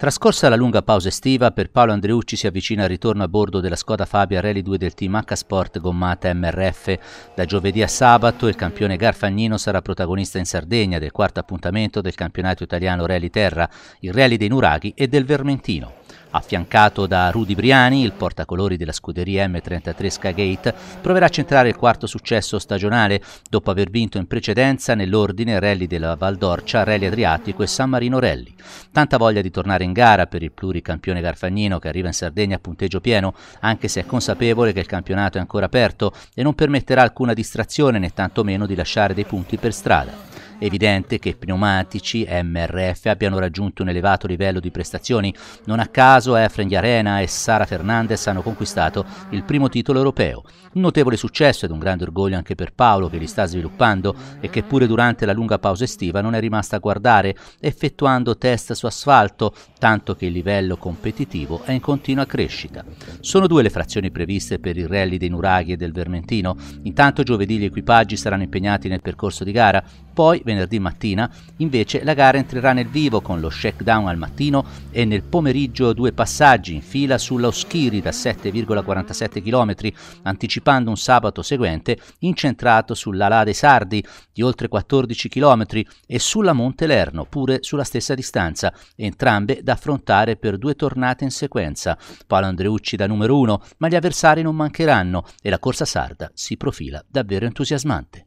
Trascorsa la lunga pausa estiva, per Paolo Andreucci si avvicina il ritorno a bordo della Skoda Fabia Rally 2 del team H Sport gommata MRF. Da giovedì a sabato il campione Garfagnino sarà protagonista in Sardegna del quarto appuntamento del campionato italiano Rally Terra, il Rally dei Nuraghi e del Vermentino. Affiancato da Rudy Briani, il portacolori della scuderia M33 Skagate, proverà a centrare il quarto successo stagionale dopo aver vinto in precedenza nell'ordine Rally della Valdorcia, Rally Adriatico e San Marino Rally. Tanta voglia di tornare in gara per il pluricampione Garfagnino che arriva in Sardegna a punteggio pieno, anche se è consapevole che il campionato è ancora aperto e non permetterà alcuna distrazione né tantomeno di lasciare dei punti per strada. È evidente che pneumatici MRF abbiano raggiunto un elevato livello di prestazioni. Non a caso Efren Yarena e Sara Fernandez hanno conquistato il primo titolo europeo. Un notevole successo ed un grande orgoglio anche per Paolo che li sta sviluppando e che pure durante la lunga pausa estiva non è rimasta a guardare, effettuando test su asfalto, tanto che il livello competitivo è in continua crescita. Sono due le frazioni previste per il rally dei Nuraghi e del Vermentino. Intanto giovedì gli equipaggi saranno impegnati nel percorso di gara, poi, venerdì mattina, invece, la gara entrerà nel vivo con lo shakedown al mattino e nel pomeriggio due passaggi in fila sulla Oschiri da 7,47 km, anticipando un sabato seguente incentrato sull'Ala dei Sardi di oltre 14 km e sulla Monte Lerno, pure sulla stessa distanza, entrambe da affrontare per due tornate in sequenza. Paolo Andreucci da numero uno, ma gli avversari non mancheranno e la corsa sarda si profila davvero entusiasmante.